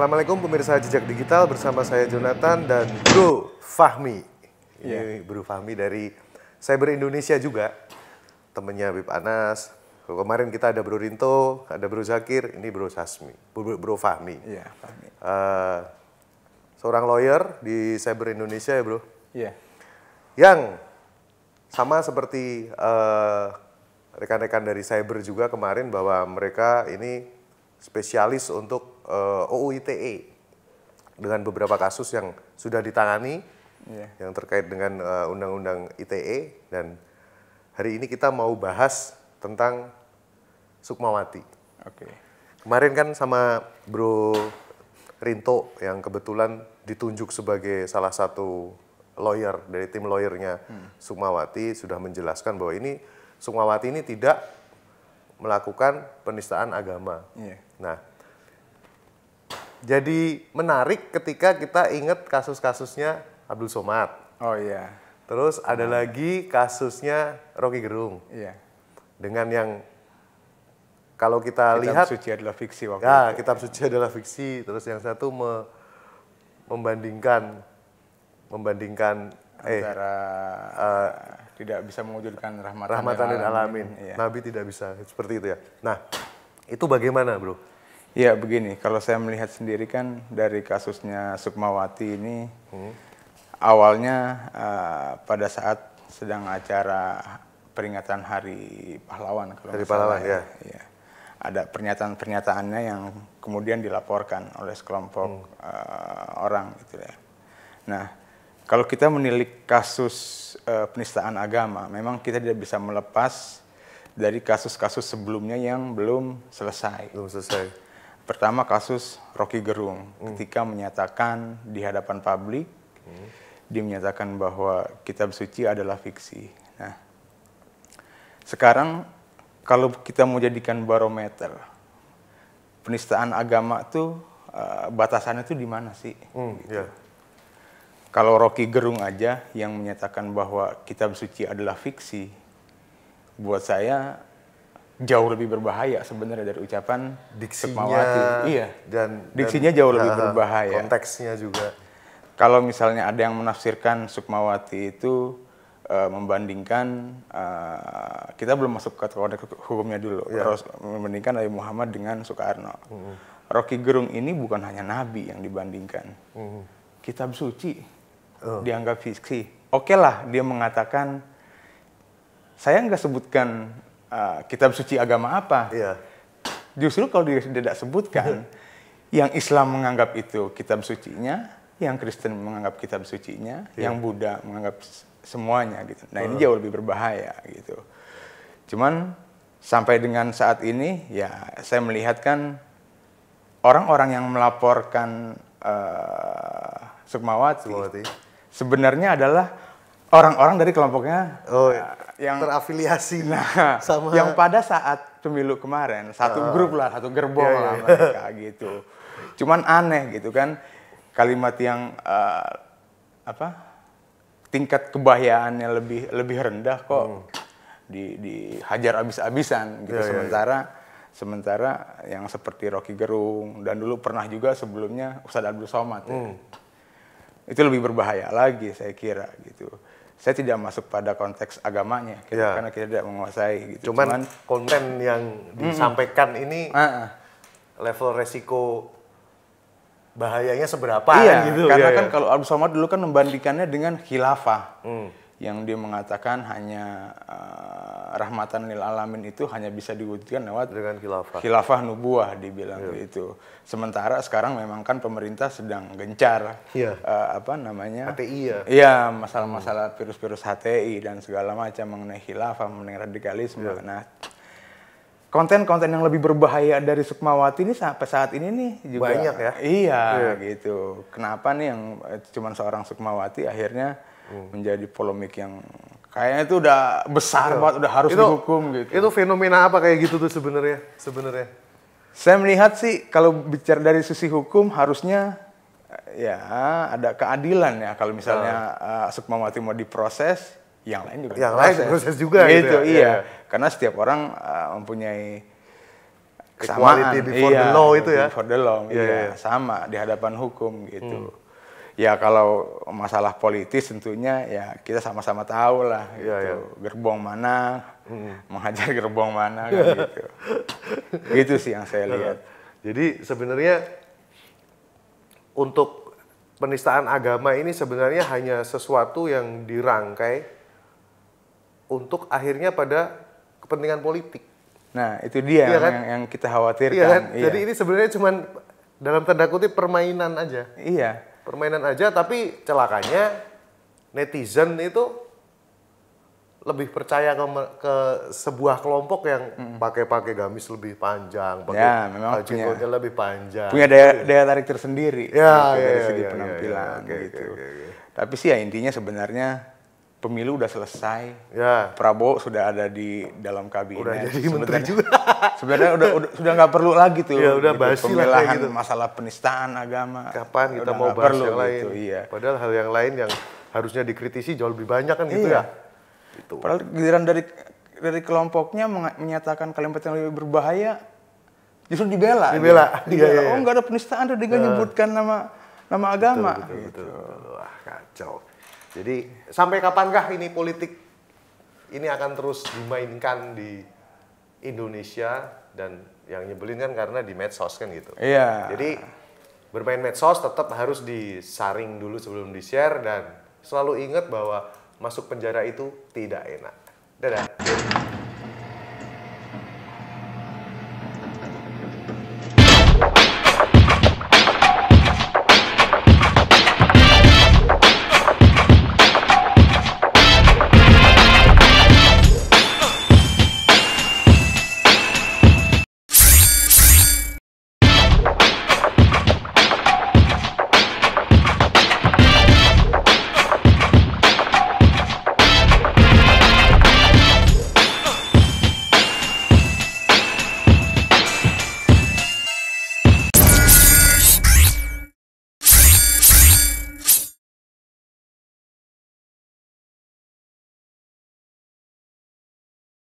Assalamualaikum pemirsa Jejak Digital bersama saya Jonathan dan Bro Fahmi. Ini yeah. Bro Fahmi dari Cyber Indonesia juga. Temennya Bib Anas. Kemarin kita ada Bro Rinto, ada Bro Zakir, ini Bro Sasmi, Bro, Bro Fahmi. Iya, yeah, Fahmi. Uh, seorang lawyer di Cyber Indonesia ya, Bro. Iya. Yeah. Yang sama seperti rekan eh, rekan-rekan dari cyber juga kemarin bahwa mereka ini spesialis untuk uh, eh, OUITE dengan beberapa kasus yang sudah ditangani yeah. yang terkait dengan eh, undang-undang ITE dan hari ini kita mau bahas tentang Sukmawati. Oke. Okay. Kemarin kan sama Bro Rinto yang kebetulan ditunjuk sebagai salah satu lawyer dari tim lawyernya hmm. Sukmawati sudah menjelaskan bahwa ini Sukmawati ini tidak melakukan penistaan agama. Yeah. Nah, jadi menarik ketika kita ingat kasus-kasusnya Abdul Somad. Oh iya. Terus ada lagi kasusnya Rocky Gerung. Iya. Dengan yang kalau kita kitab lihat suci adalah fiksi waktu ya, itu. kitab suci adalah fiksi. Terus yang satu me, membandingkan membandingkan eh, antara eh, uh, tidak bisa mewujudkan rahmatan rahmatan alamin. alamin. Iya. Nabi tidak bisa seperti itu ya. Nah, itu bagaimana, Bro? Ya begini, kalau saya melihat sendiri kan dari kasusnya Sukmawati ini hmm. awalnya uh, pada saat sedang acara peringatan Hari Pahlawan kalau Hari Pahlawan ya. ya. Iya. Ada pernyataan-pernyataannya yang kemudian dilaporkan oleh sekelompok hmm. uh, orang gitu ya. Nah, kalau kita menilik kasus uh, penistaan agama, memang kita tidak bisa melepas dari kasus-kasus sebelumnya yang belum selesai. Belum selesai Pertama kasus Rocky Gerung hmm. ketika menyatakan di hadapan publik hmm. dia menyatakan bahwa kitab suci adalah fiksi. Nah, sekarang kalau kita mau jadikan barometer penistaan agama tuh uh, batasannya tuh di mana sih? Hmm, gitu. yeah. Kalau Rocky Gerung aja yang menyatakan bahwa kitab suci adalah fiksi, buat saya jauh lebih berbahaya sebenarnya dari ucapan diksinya Iya. Dan diksinya dan, jauh lebih eh, berbahaya. Konteksnya juga. Kalau misalnya ada yang menafsirkan Sukmawati itu uh, membandingkan uh, kita belum masuk ke konteks hukumnya dulu. Yeah. Terus membandingkan Nabi Muhammad dengan Soekarno. Mm -hmm. Rocky Gerung ini bukan hanya nabi yang dibandingkan. Mm -hmm. Kitab suci uh. dianggap fiksi. Oke okay lah dia mengatakan saya nggak sebutkan uh, kitab suci agama apa. Iya. Justru kalau tidak sebutkan, yang Islam menganggap itu kitab sucinya, yang Kristen menganggap kitab sucinya, yeah. yang Buddha menganggap semuanya gitu. Nah, ini jauh lebih berbahaya gitu. Cuman sampai dengan saat ini ya saya melihat kan orang-orang yang melaporkan uh, Sukmawati, Sukmawati sebenarnya adalah orang-orang dari kelompoknya oh, iya. eh, yang terafiliasi nah, sama yang pada saat pemilu kemarin satu uh, grup lah satu gerbong iya, lah iya. mereka gitu cuman aneh gitu kan kalimat yang uh, apa tingkat kebahayaannya lebih lebih rendah kok hmm. di dihajar abis-abisan gitu yeah, iya, iya. sementara yeah, sementara yang seperti Rocky Gerung dan dulu pernah juga sebelumnya Ustadz Abdul Somad ya. hmm. ya. itu lebih berbahaya lagi saya kira gitu saya tidak masuk pada konteks agamanya gitu, ya. karena kita tidak menguasai gitu. Cuman, Cuman konten yang disampaikan mm, ini uh, uh. level resiko bahayanya seberapa iya, kan, gitu. Karena iya, kan iya. kalau Abu Somad dulu kan membandingkannya dengan khilafah. Hmm. Yang dia mengatakan hanya rahmatan lil alamin itu hanya bisa diwujudkan lewat dengan khilafah. Khilafah nubuah dibilang yeah. Iya. itu. Sementara sekarang memang kan pemerintah sedang gencar yeah. Iya. uh, apa namanya? HTI ya. Iya, masalah-masalah virus-virus HTI dan segala macam mengenai khilafah, mengenai radikalisme. Yeah. Nah, konten-konten yang lebih berbahaya dari Sukmawati ini sampai saat ini nih juga banyak ya. Iya, yeah. gitu. Kenapa nih yang eh, cuman seorang Sukmawati akhirnya hmm. menjadi polemik yang Kayaknya itu udah besar banget, udah harus itu, dihukum gitu. Itu fenomena apa kayak gitu tuh sebenarnya? Sebenarnya? Saya melihat sih kalau bicara dari sisi hukum harusnya eh, ya ada keadilan ya kalau misalnya uh. Eh, uh, Sukmawati mau diproses, yang lain juga yang diproses. lain proses juga gitu, gitu ya. iya, iya. karena setiap orang uh, mempunyai kesamaan Equality before iya, the law itu ya before the law iya. iya. iya. sama di hadapan hukum gitu hmm ya kalau masalah politis tentunya ya kita sama-sama tahu lah iya, iya. gitu. ya, gerbong mana hmm. menghajar gerbong mana kan gitu gitu sih yang saya lihat jadi sebenarnya untuk penistaan agama ini sebenarnya hanya sesuatu yang dirangkai untuk akhirnya pada kepentingan politik nah itu dia ya, yang, kan? yang, yang kita khawatirkan ya, kan? iya. jadi ini sebenarnya cuma dalam tanda kutip permainan aja iya permainan aja tapi celakanya netizen itu lebih percaya ke, ke sebuah kelompok yang pakai-pakai gamis lebih panjang, ya, pakai ya, punya, lebih panjang. Punya daya, daya tarik tersendiri ya, ya, dari ya, segi ya, ya, ya penampilan ya, ya, okay, gitu. Okay, okay, okay. Tapi sih ya intinya sebenarnya pemilu udah selesai. Ya. Prabowo sudah ada di dalam kabinet. Udah jadi sebenarnya, menteri juga. sebenarnya udah, udah sudah nggak perlu lagi tuh. Ya udah gitu, pemilahan gitu. masalah penistaan agama. Kapan kita mau bahas perlu, yang gitu, lain? Gitu, iya. Padahal hal yang lain yang harusnya dikritisi jauh lebih banyak kan gitu iya. ya. Gitu. Padahal giliran dari dari kelompoknya menyatakan kalimat yang lebih berbahaya justru dibela. Dibela. Ya. dibela. Iya, iya, iya, Oh nggak ada penistaan tuh dengan nah. Iya. nyebutkan nama nama agama. Betul, betul, gitu. betul, betul. Gitu. Wah kacau. Jadi sampai kapankah ini politik ini akan terus dimainkan di Indonesia dan yang nyebelin kan karena di medsos kan gitu. Iya. Jadi bermain medsos tetap harus disaring dulu sebelum di-share dan selalu ingat bahwa masuk penjara itu tidak enak. Dadah.